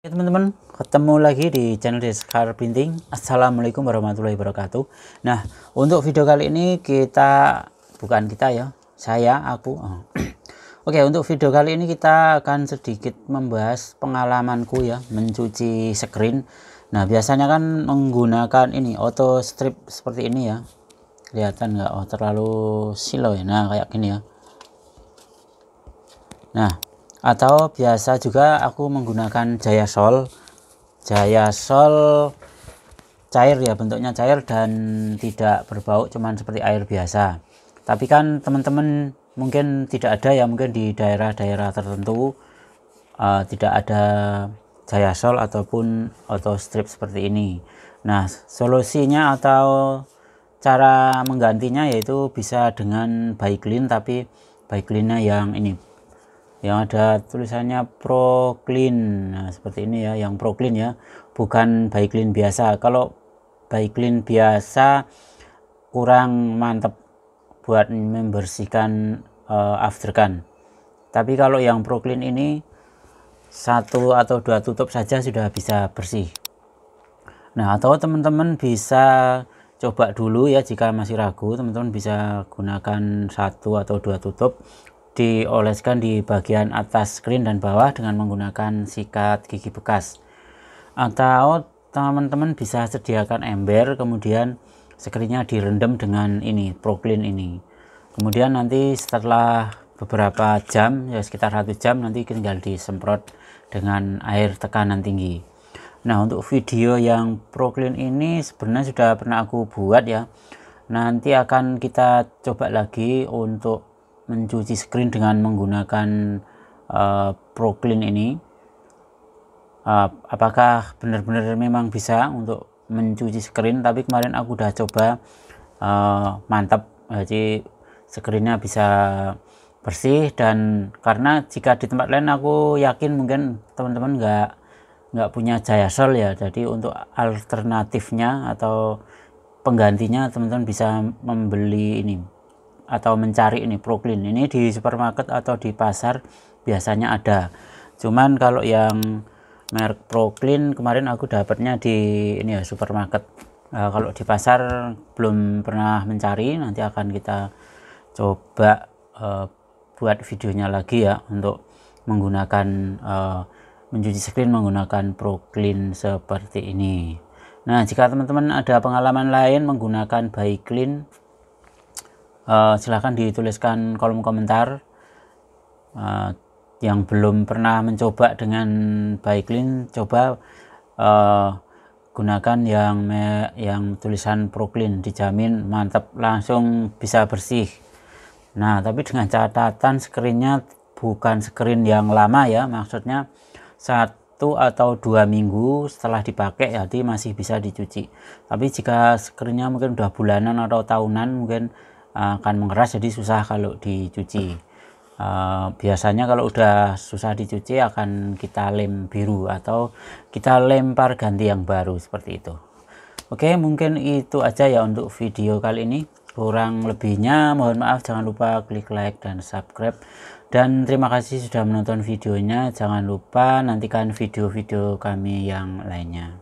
Ya teman-teman, ketemu lagi di channel Deskar Printing. Assalamualaikum warahmatullahi wabarakatuh. Nah, untuk video kali ini kita bukan kita ya, saya aku. Oh. Oke, untuk video kali ini kita akan sedikit membahas pengalamanku ya mencuci screen. Nah, biasanya kan menggunakan ini auto strip seperti ini ya. Kelihatan nggak? Oh, terlalu silau ya. Nah, kayak gini ya. Nah, atau biasa juga aku menggunakan jaya sol jaya sol cair ya bentuknya cair dan tidak berbau cuman seperti air biasa tapi kan teman-teman mungkin tidak ada ya mungkin di daerah-daerah tertentu uh, tidak ada jaya sol ataupun auto strip seperti ini nah solusinya atau cara menggantinya yaitu bisa dengan clean tapi cleannya yang ini yang ada tulisannya Proclean nah, seperti ini ya yang Proclean ya bukan Baiklin biasa kalau Baiklin biasa kurang mantap buat membersihkan uh, eh, aftercan tapi kalau yang Proclean ini satu atau dua tutup saja sudah bisa bersih nah atau teman-teman bisa coba dulu ya jika masih ragu teman-teman bisa gunakan satu atau dua tutup dioleskan di bagian atas screen dan bawah dengan menggunakan sikat gigi bekas atau teman-teman bisa sediakan ember kemudian screennya direndam dengan ini proklin ini kemudian nanti setelah beberapa jam ya sekitar satu jam nanti tinggal disemprot dengan air tekanan tinggi nah untuk video yang proklin ini sebenarnya sudah pernah aku buat ya nanti akan kita coba lagi untuk mencuci screen dengan menggunakan uh, ProClean ini uh, apakah benar-benar memang bisa untuk mencuci screen tapi kemarin aku udah coba uh, mantap jadi screennya bisa bersih dan karena jika di tempat lain aku yakin mungkin teman-teman nggak nggak punya sol ya jadi untuk alternatifnya atau penggantinya teman-teman bisa membeli ini atau mencari ini Brooklyn ini di supermarket atau di pasar biasanya ada cuman kalau yang merek Brooklyn kemarin aku dapatnya di ini ya supermarket e, kalau di pasar belum pernah mencari nanti akan kita coba e, buat videonya lagi ya untuk menggunakan e, mencuci screen menggunakan ProClean seperti ini. Nah, jika teman-teman ada pengalaman lain menggunakan Baiklin Eh, silahkan dituliskan kolom komentar uh, yang belum pernah mencoba dengan Baiklin coba uh, gunakan yang me, yang tulisan Proklin dijamin mantap langsung bisa bersih nah tapi dengan catatan screennya bukan screen yang lama ya maksudnya satu atau dua minggu setelah dipakai jadi masih bisa dicuci tapi jika screennya mungkin udah bulanan atau tahunan mungkin akan mengeras jadi susah kalau dicuci uh, biasanya kalau udah susah dicuci akan kita lem biru atau kita lempar ganti yang baru seperti itu oke mungkin itu aja ya untuk video kali ini kurang lebihnya mohon maaf jangan lupa klik like dan subscribe dan terima kasih sudah menonton videonya jangan lupa nantikan video-video kami yang lainnya